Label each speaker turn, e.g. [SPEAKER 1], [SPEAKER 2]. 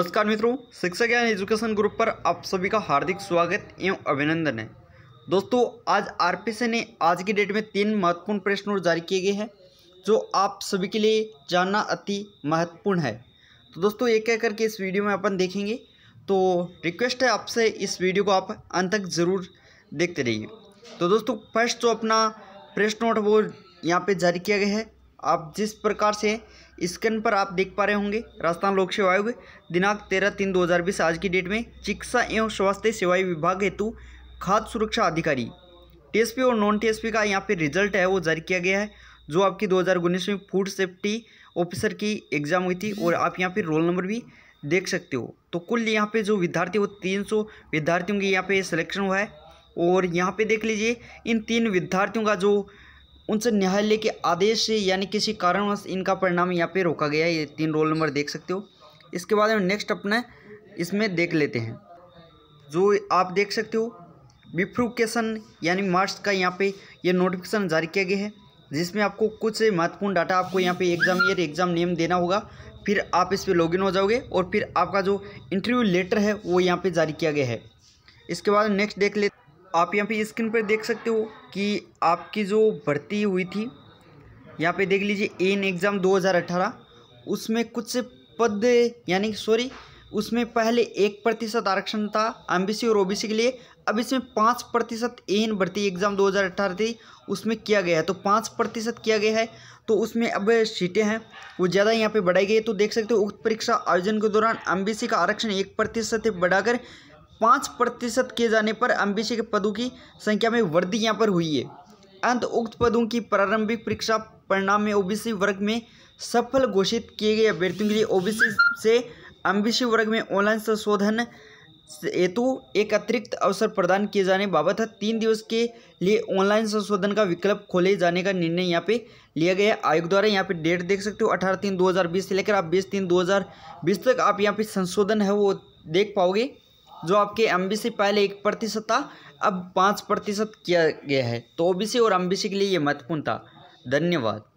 [SPEAKER 1] नमस्कार मित्रों शिक्षा ज्ञान एजुकेशन ग्रुप पर आप सभी का हार्दिक स्वागत एवं अभिनंदन है दोस्तों आज आर ने आज की डेट में तीन महत्वपूर्ण प्रश्न जारी किए गए हैं जो आप सभी के लिए जानना अति महत्वपूर्ण है तो दोस्तों एक एक करके इस वीडियो में अपन देखेंगे तो रिक्वेस्ट है आपसे इस वीडियो को आप अंत तक ज़रूर देखते रहिए तो दोस्तों फर्स्ट जो अपना प्रेस नोट वो यहाँ पर जारी किया गया है आप जिस प्रकार से स्क्रीन पर आप देख पा रहे होंगे राजस्थान लोक सेवा आयोग दिनांक तेरह तीन दो हज़ार बीस आज की डेट में चिकित्सा एवं स्वास्थ्य सेवाएं विभाग हेतु खाद्य सुरक्षा अधिकारी टीएसपी और नॉन टीएसपी का यहाँ पे रिजल्ट है वो जारी किया गया है जो आपकी दो हज़ार उन्नीस में फूड सेफ्टी ऑफिसर की एग्ज़ाम हुई थी और आप यहाँ पर रोल नंबर भी देख सकते हो तो कुल यहाँ पे जो विद्यार्थी वो तीन सौ विद्यार्थियों की यहाँ पे सिलेक्शन हुआ है और यहाँ पे देख लीजिए इन तीन विद्यार्थियों का जो उनसे न्यायालय के आदेश से यानी किसी कारणवश इनका परिणाम यहाँ पे रोका गया ये तीन रोल नंबर देख सकते हो इसके बाद हम नेक्स्ट अपना इसमें देख लेते हैं जो आप देख सकते हो बिफ्रूकेशन यानी मार्च का यहाँ पे ये नोटिफिकेशन जारी किया गया है जिसमें आपको कुछ महत्वपूर्ण डाटा आपको यहाँ पे एग्जाम ईयर एग्जाम नेम देना होगा फिर आप इस पर लॉगिन हो जाओगे और फिर आपका जो इंटरव्यू लेटर है वो यहाँ पे जारी किया गया है इसके बाद नेक्स्ट देख लेते आप यहाँ पे स्क्रीन पर देख सकते हो कि आपकी जो भर्ती हुई थी यहाँ पे देख लीजिए एन एग्ज़ाम 2018 उसमें कुछ पद यानी सॉरी उसमें पहले एक प्रतिशत आरक्षण था एमबीसी और ओबीसी के लिए अब इसमें पाँच प्रतिशत एन भर्ती एग्ज़ाम 2018 थी उसमें किया गया है तो पाँच प्रतिशत किया गया है तो उसमें अब सीटें हैं वो ज़्यादा यहाँ पे बढ़ाई गई है तो देख सकते हो उक्त परीक्षा आयोजन के दौरान एम का आरक्षण एक प्रतिशत बढ़ाकर पाँच प्रतिशत किए जाने पर एमबीसी के पदों की संख्या में वृद्धि यहाँ पर हुई है अंत उक्त पदों की प्रारंभिक परीक्षा परिणाम में ओबीसी वर्ग में सफल घोषित किए गए अभ्यर्थियों के लिए ओबीसी से एमबीसी वर्ग में ऑनलाइन संशोधन हेतु एक अतिरिक्त अवसर प्रदान किए जाने बाबत तीन दिवस के लिए ऑनलाइन संशोधन का विकल्प खोले जाने का निर्णय यहाँ पे लिया गया आयोग द्वारा यहाँ पे डेट देख सकते हो अठारह तीन 2020 से लेकर आप बीस तीन बीस तक आप यहाँ पे संशोधन है वो देख पाओगे जो आपके एम से पहले एक प्रतिशत था अब पाँच प्रतिशत किया गया है तो ओ और एम के लिए ये महत्वपूर्ण था धन्यवाद